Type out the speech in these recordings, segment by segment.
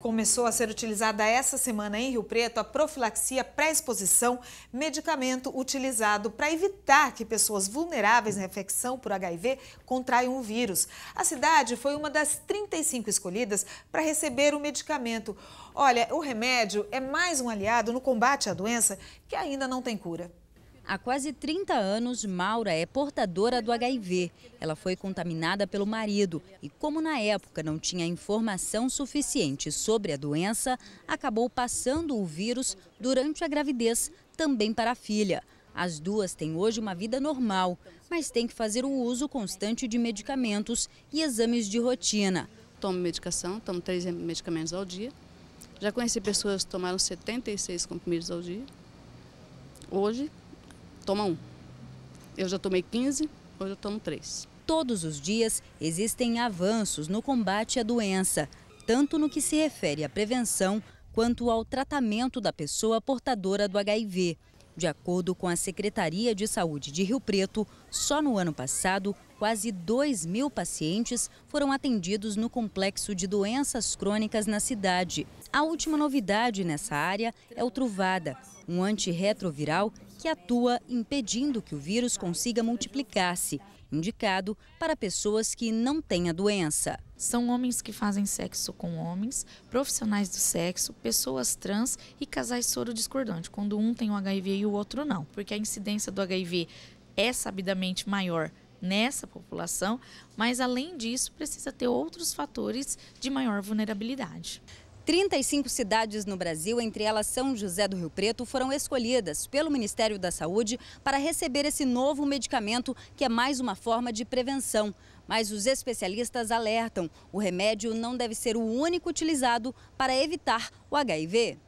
Começou a ser utilizada essa semana em Rio Preto a profilaxia pré-exposição, medicamento utilizado para evitar que pessoas vulneráveis à infecção por HIV contraiam o vírus. A cidade foi uma das 35 escolhidas para receber o medicamento. Olha, o remédio é mais um aliado no combate à doença que ainda não tem cura. Há quase 30 anos, Maura é portadora do HIV. Ela foi contaminada pelo marido e, como na época não tinha informação suficiente sobre a doença, acabou passando o vírus durante a gravidez também para a filha. As duas têm hoje uma vida normal, mas têm que fazer o uso constante de medicamentos e exames de rotina. Tomo medicação, tomo três medicamentos ao dia. Já conheci pessoas que tomaram 76 comprimidos ao dia. Hoje, toma um. Eu já tomei 15, hoje eu tomo três. Todos os dias existem avanços no combate à doença, tanto no que se refere à prevenção quanto ao tratamento da pessoa portadora do HIV. De acordo com a Secretaria de Saúde de Rio Preto, só no ano passado quase 2 mil pacientes foram atendidos no complexo de doenças crônicas na cidade. A última novidade nessa área é o Truvada, um antirretroviral que atua impedindo que o vírus consiga multiplicar-se, indicado para pessoas que não têm a doença. São homens que fazem sexo com homens, profissionais do sexo, pessoas trans e casais soro quando um tem o HIV e o outro não, porque a incidência do HIV é sabidamente maior nessa população, mas além disso precisa ter outros fatores de maior vulnerabilidade. 35 cidades no Brasil, entre elas São José do Rio Preto, foram escolhidas pelo Ministério da Saúde para receber esse novo medicamento, que é mais uma forma de prevenção. Mas os especialistas alertam: o remédio não deve ser o único utilizado para evitar o HIV.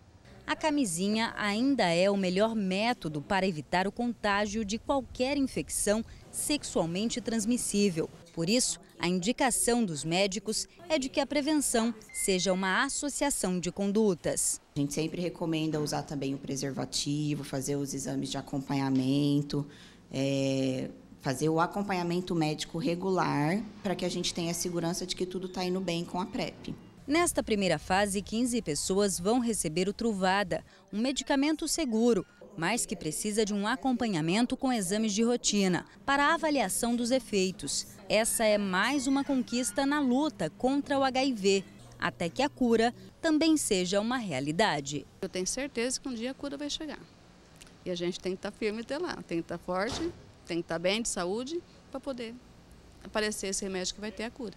A camisinha ainda é o melhor método para evitar o contágio de qualquer infecção sexualmente transmissível. Por isso, a indicação dos médicos é de que a prevenção seja uma associação de condutas. A gente sempre recomenda usar também o preservativo, fazer os exames de acompanhamento, é, fazer o acompanhamento médico regular para que a gente tenha segurança de que tudo está indo bem com a PrEP. Nesta primeira fase, 15 pessoas vão receber o Truvada, um medicamento seguro mas que precisa de um acompanhamento com exames de rotina para avaliação dos efeitos. Essa é mais uma conquista na luta contra o HIV, até que a cura também seja uma realidade. Eu tenho certeza que um dia a cura vai chegar. E a gente tem que estar tá firme até lá, tem que estar tá forte, tem que estar tá bem de saúde para poder aparecer esse remédio que vai ter a cura.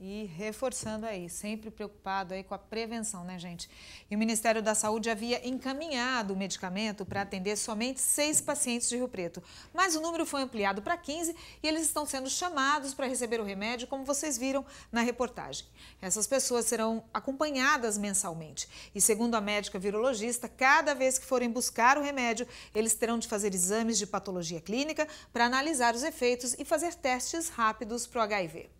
E reforçando aí, sempre preocupado aí com a prevenção, né, gente? E o Ministério da Saúde havia encaminhado o medicamento para atender somente seis pacientes de Rio Preto. Mas o número foi ampliado para 15 e eles estão sendo chamados para receber o remédio, como vocês viram na reportagem. Essas pessoas serão acompanhadas mensalmente. E segundo a médica virologista, cada vez que forem buscar o remédio, eles terão de fazer exames de patologia clínica para analisar os efeitos e fazer testes rápidos para o HIV.